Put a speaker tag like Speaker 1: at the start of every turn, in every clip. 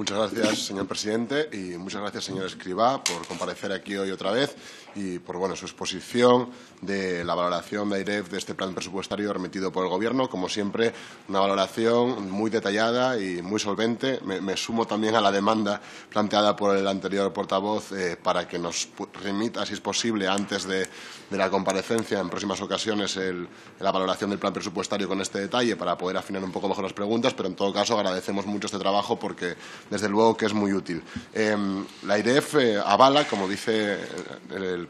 Speaker 1: Muchas gracias, señor presidente, y muchas gracias, señor Escribá, por comparecer aquí hoy otra vez y por bueno, su exposición de la valoración de AIREF de este plan presupuestario remitido por el Gobierno. Como siempre, una valoración muy detallada y muy solvente. Me, sumo también a la demanda planteada por el anterior portavoz eh, para que nos remita, si es posible, antes de, de la comparecencia en próximas ocasiones, el, la valoración del plan presupuestario con este detalle para poder afinar un poco mejor las preguntas. Pero, en todo caso, agradecemos mucho este trabajo porque desde luego que es muy útil. Em, la IDF eh, avala, como dice eh, el,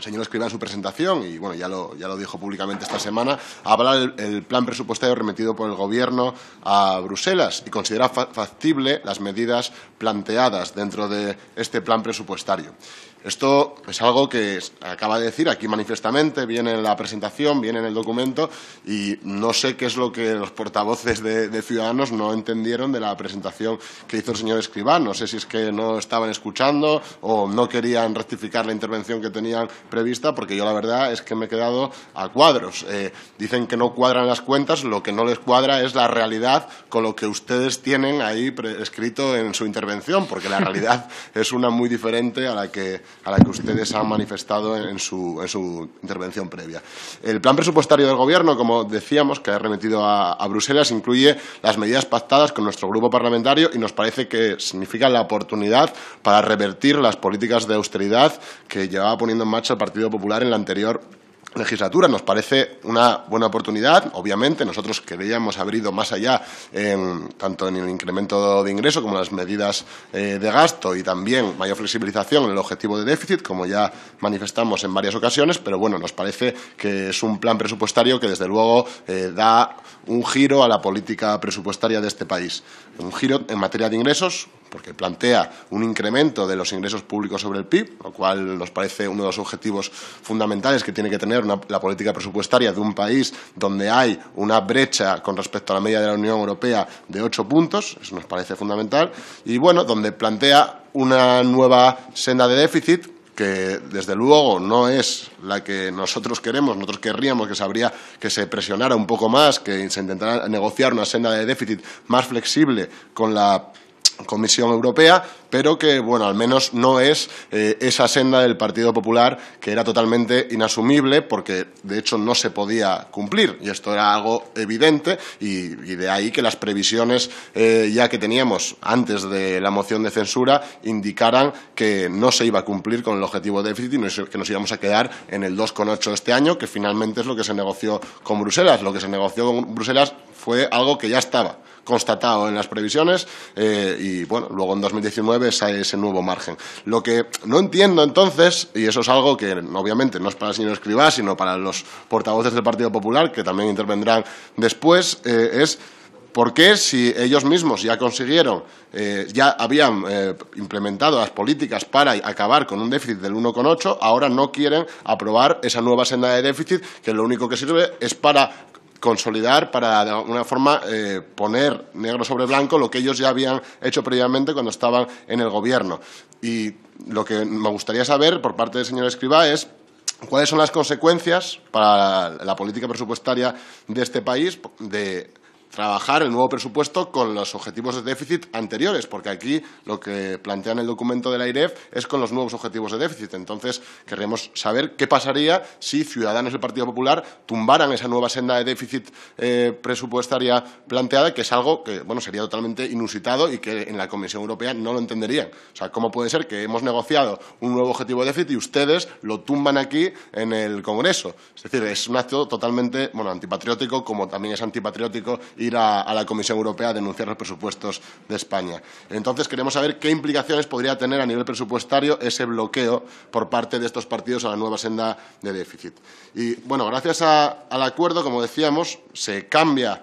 Speaker 1: señor Escriba en su presentación, y bueno, ya lo, dijo públicamente esta semana, avala el, el, plan presupuestario remitido por el Gobierno a Bruselas y considera factible las medidas planteadas dentro de este plan presupuestario. Esto es algo que acaba de decir aquí manifestamente, viene en la presentación, viene en el documento y no sé qué es lo que los portavoces de, Ciudadanos no entendieron de la presentación que hizo el señor Escribán. No sé si es que no estaban escuchando o no querían rectificar la intervención que tenían prevista, porque yo la verdad es que me he quedado a cuadros. Eh, dicen que no cuadran las cuentas, lo que no les cuadra es la realidad con lo que ustedes tienen ahí escrito en su intervención, porque la realidad es una muy diferente a la que a la que ustedes han manifestado en su, intervención previa. El plan presupuestario del Gobierno, como decíamos, que ha remitido a, a Bruselas, incluye las medidas pactadas con nuestro grupo parlamentario y nos parece que significa la oportunidad para revertir las políticas de austeridad que llevaba poniendo en marcha el Partido Popular en la anterior legislatura. Nos parece una buena oportunidad. Obviamente, nosotros queríamos haber ido más allá, tanto en el incremento de ingreso como en las medidas eh, de gasto y también mayor flexibilización en el objetivo de déficit, como ya manifestamos en varias ocasiones. Pero bueno, nos parece que es un plan presupuestario que, desde luego, eh, da un giro a la política presupuestaria de este país. Un giro en materia de ingresos, porque plantea un incremento de los ingresos públicos sobre el PIB, lo cual nos parece uno de los objetivos fundamentales que tiene que tener la política presupuestaria de un país donde hay una brecha con respecto a la media de la Unión Europea de ocho puntos, eso nos parece fundamental, y bueno, donde plantea una nueva senda de déficit que desde luego no es la que nosotros queremos, nosotros querríamos que, que se presionara un poco más, que se intentara negociar una senda de déficit más flexible con la Comisión Europea, pero que, bueno, al menos no es eh, esa senda del Partido Popular que era totalmente inasumible porque, de hecho, no se podía cumplir y esto era algo evidente y, de ahí que las previsiones eh, ya que teníamos antes de la moción de censura indicaran que no se iba a cumplir con el objetivo de déficit y que nos íbamos a quedar en el 2,8 este año, que finalmente es lo que se negoció con Bruselas. Lo que se negoció con Bruselas fue algo que ya estaba constatado en las previsiones eh, y bueno, luego en 2019 sale ese nuevo margen. Lo que no entiendo entonces, y eso es algo que obviamente no es para el señor Escribá, sino para los portavoces del Partido Popular, que también intervendrán después, eh, es... ¿Por qué si ellos mismos ya consiguieron, eh, ya habían implementado las políticas para acabar con un déficit del 1,8, ahora no quieren aprobar esa nueva senda de déficit que lo único que sirve es para consolidar para de alguna forma eh, poner negro sobre blanco lo que ellos ya habían hecho previamente cuando estaban en el gobierno. Y lo que me gustaría saber por parte del señor Escribá es cuáles son las consecuencias para la política presupuestaria de este país de trabajar el nuevo presupuesto con los objetivos de déficit anteriores, porque aquí lo que plantean en el documento de la e es con los nuevos objetivos de déficit. Entonces, querríamos saber qué pasaría si Ciudadanos del Partido Popular tumbaran esa nueva senda de déficit eh, presupuestaria planteada, que es algo que bueno, sería totalmente inusitado y que en la Comisión Europea no lo entenderían. O sea, ¿cómo puede ser que hemos negociado un nuevo objetivo de déficit y ustedes lo tumban aquí en el Congreso? Es decir, es un acto totalmente bueno, antipatriótico, como también es antipatriótico ir a, la Comisión Europea a denunciar los presupuestos de España. Entonces, queremos saber qué implicaciones podría tener a nivel presupuestario ese bloqueo por parte de estos partidos a la nueva senda de déficit. Y, bueno, gracias al acuerdo, como decíamos, se cambia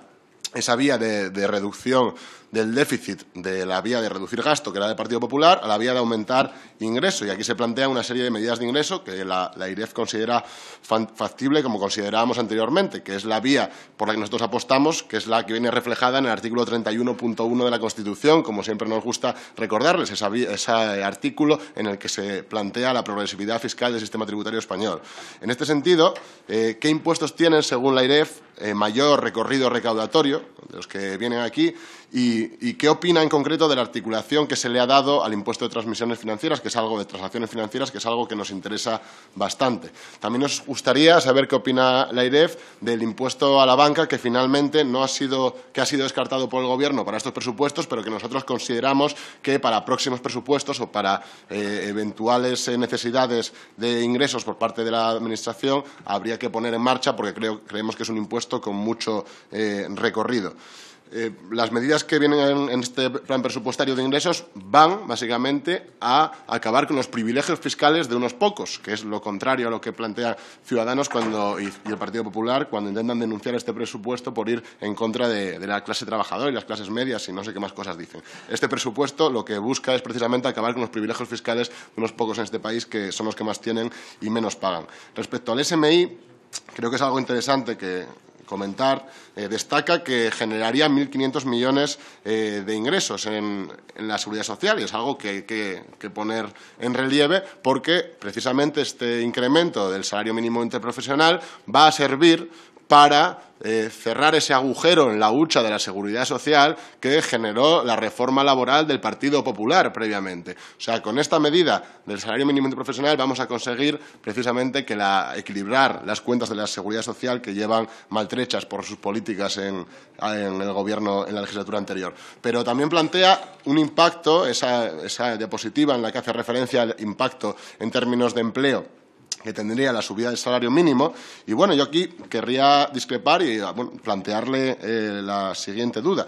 Speaker 1: esa vía de reducción del déficit de la vía de reducir gasto, que era del Partido Popular, a la vía de aumentar ingreso. Y aquí se plantea una serie de medidas de ingreso que la, la IREF considera factible, como considerábamos anteriormente, que es la vía por la que nosotros apostamos, que es la que viene reflejada en el artículo 31.1 de la Constitución, como siempre nos gusta recordarles, ese artículo en el que se plantea la progresividad fiscal del sistema tributario español. En este sentido, eh, ¿qué impuestos tienen, según la IREF, eh, mayor recorrido recaudatorio los que vienen aquí, y, qué opina en concreto de la articulación que se le ha dado al impuesto de transmisiones financieras, que es algo de transacciones financieras, que es algo que nos interesa bastante. También nos gustaría saber qué opina la IREF del impuesto a la banca, que finalmente no ha sido, que ha sido descartado por el Gobierno para estos presupuestos, pero que nosotros consideramos que para próximos presupuestos o para eh, eventuales eh, necesidades de ingresos por parte de la Administración habría que poner en marcha, porque creemos que es un impuesto con mucho eh, recorrido. Eh, las medidas que vienen en, este plan presupuestario de ingresos van básicamente a acabar con los privilegios fiscales de unos pocos, que es lo contrario a lo que plantean Ciudadanos cuando, y, el Partido Popular cuando intentan denunciar este presupuesto por ir en contra de, de, la clase trabajadora y las clases medias y no sé qué más cosas dicen. Este presupuesto lo que busca es precisamente acabar con los privilegios fiscales de unos pocos en este país que son los que más tienen y menos pagan. Respecto al SMI, creo que es algo interesante que comentar, eh, destaca que generaría 1.500 millones eh, de ingresos en, la seguridad social y es algo que hay que, poner en relieve porque precisamente este incremento del salario mínimo interprofesional va a servir para eh, cerrar ese agujero en la hucha de la seguridad social que generó la reforma laboral del Partido Popular previamente. O sea, con esta medida del salario mínimo profesional vamos a conseguir precisamente equilibrar las cuentas de la seguridad social que llevan maltrechas por sus políticas en, el Gobierno en la legislatura anterior. Pero también plantea un impacto, esa diapositiva en la que hace referencia al impacto en términos de empleo que tendría la subida del salario mínimo. Y bueno, yo aquí querría discrepar y plantearle eh, la siguiente duda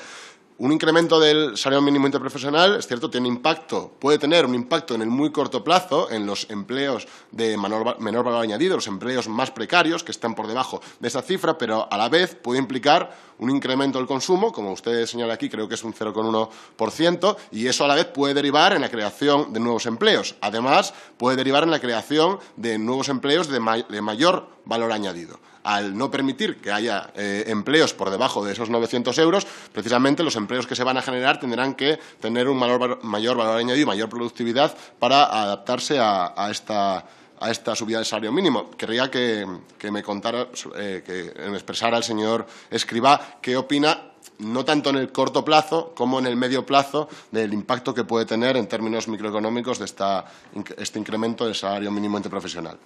Speaker 1: un incremento del salario mínimo interprofesional, es cierto, tiene impacto, puede tener un impacto en el muy corto plazo en los empleos de menor, valor añadido, los empleos más precarios que están por debajo de esa cifra, pero a la vez puede implicar un incremento del consumo, como usted señala aquí, creo que es un 0,1%, y eso a la vez puede derivar en la creación de nuevos empleos. Además, puede derivar en la creación de nuevos empleos de mayor valor añadido al no permitir que haya eh, empleos por debajo de esos 900 euros, precisamente los empleos que se van a generar tendrán que tener un mayor valor añadido y mayor productividad para adaptarse a, esta subida del salario mínimo. Querría que, me contara, eh, que me expresara el señor Escribá qué opina no tanto en el corto plazo como en el medio plazo del impacto que puede tener en términos microeconómicos de este incremento del salario mínimo interprofesional.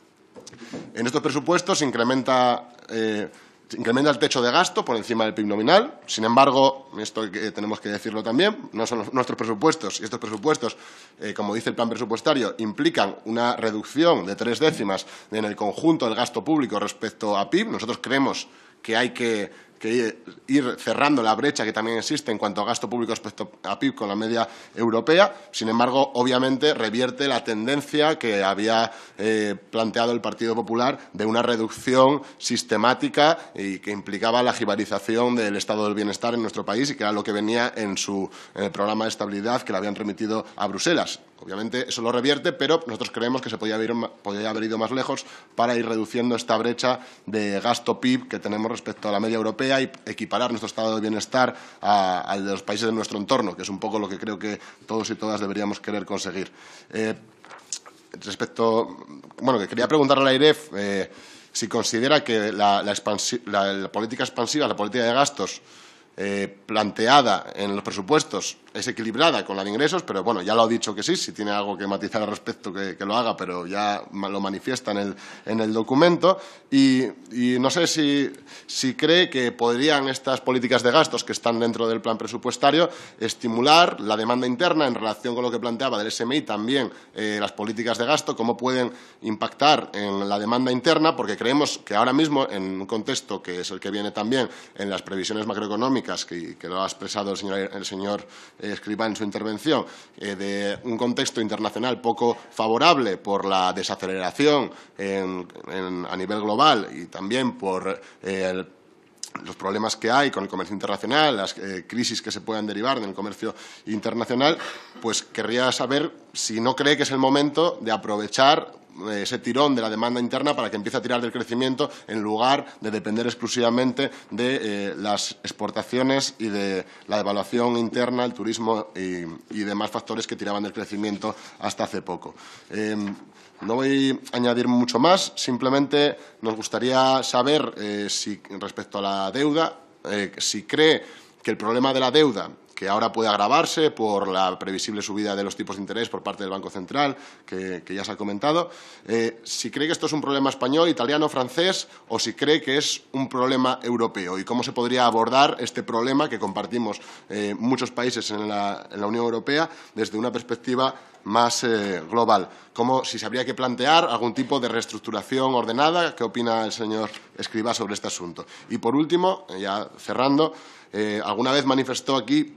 Speaker 1: En estos presupuestos se incrementa, eh, incrementa el techo de gasto por encima del PIB nominal. Sin embargo, esto tenemos que decirlo también, no son nuestros presupuestos. Y estos presupuestos, eh, como dice el plan presupuestario, implican una reducción de tres décimas en el conjunto del gasto público respecto a PIB. Nosotros creemos que hay que que ir cerrando la brecha que también existe en cuanto a gasto público respecto a PIB con la media europea. Sin embargo, obviamente revierte la tendencia que había eh, planteado el Partido Popular de una reducción sistemática y que implicaba la jibarización del estado del bienestar en nuestro país y que era lo que venía en su programa de estabilidad que le habían remitido a Bruselas. Obviamente eso lo revierte, pero nosotros creemos que se podría haber, ido más lejos para ir reduciendo esta brecha de gasto PIB que tenemos respecto a la media europea y equiparar nuestro estado de bienestar al de los países de nuestro entorno, que es un poco lo que creo que todos y todas deberíamos querer conseguir. Eh, respecto, bueno, que quería preguntarle a la IREF eh, si considera que la, política expansiva, la política de gastos eh, planteada en los presupuestos es equilibrada con la de ingresos, pero bueno, ya lo ha dicho que sí, si tiene algo que matizar al respecto que, lo haga, pero ya lo manifiesta en el, documento. Y, no sé si, cree que podrían estas políticas de gastos que están dentro del plan presupuestario estimular la demanda interna en relación con lo que planteaba del SMI también eh, las políticas de gasto, cómo pueden impactar en la demanda interna, porque creemos que ahora mismo, en un contexto que es el que viene también en las previsiones macroeconómicas, que, lo ha expresado el señor, señor escriba en su intervención, eh, de un contexto internacional poco favorable por la desaceleración a nivel global y también por eh, los problemas que hay con el comercio internacional, las eh, crisis que se puedan derivar del comercio internacional, pues querría saber si no cree que es el momento de aprovechar eh, ese tirón de la demanda interna para que empiece a tirar del crecimiento en lugar de depender exclusivamente de eh, las exportaciones y de la devaluación interna, el turismo y, demás factores que tiraban del crecimiento hasta hace poco. Em, no voy a añadir mucho más, simplemente nos gustaría saber eh, si respecto a la deuda, si cree que el problema de la deuda que ahora puede agravarse por la previsible subida de los tipos de interés por parte del Banco Central, que, ya se ha comentado. Eh, si cree que esto es un problema español, italiano, francés, o si cree que es un problema europeo y cómo se podría abordar este problema que compartimos eh, muchos países en la, Unión Europea desde una perspectiva más eh, global. si se habría que plantear algún tipo de reestructuración ordenada, ¿qué opina el señor Escribá sobre este asunto? Y por último, ya cerrando, alguna vez manifestó aquí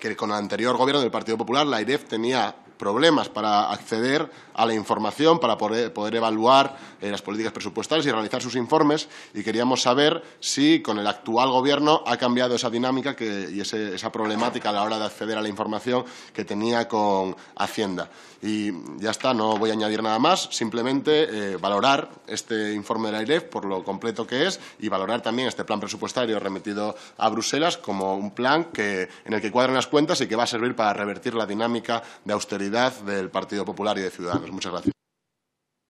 Speaker 1: que con el anterior gobierno del Partido Popular la IDEF tenía problemas para acceder a la información, para poder, evaluar eh, las políticas presupuestarias y realizar sus informes, y queríamos saber si con el actual Gobierno ha cambiado esa dinámica que, y esa problemática a la hora de acceder a la información que tenía con Hacienda. Y ya está, no voy a añadir nada más, simplemente eh, valorar este informe de la IREF por lo completo que es y valorar también este plan presupuestario remitido a Bruselas como un plan que, en el que cuadran las cuentas y que va a servir para revertir la dinámica de austeridad del Partido Popular y de Ciudadanos. Muchas gracias.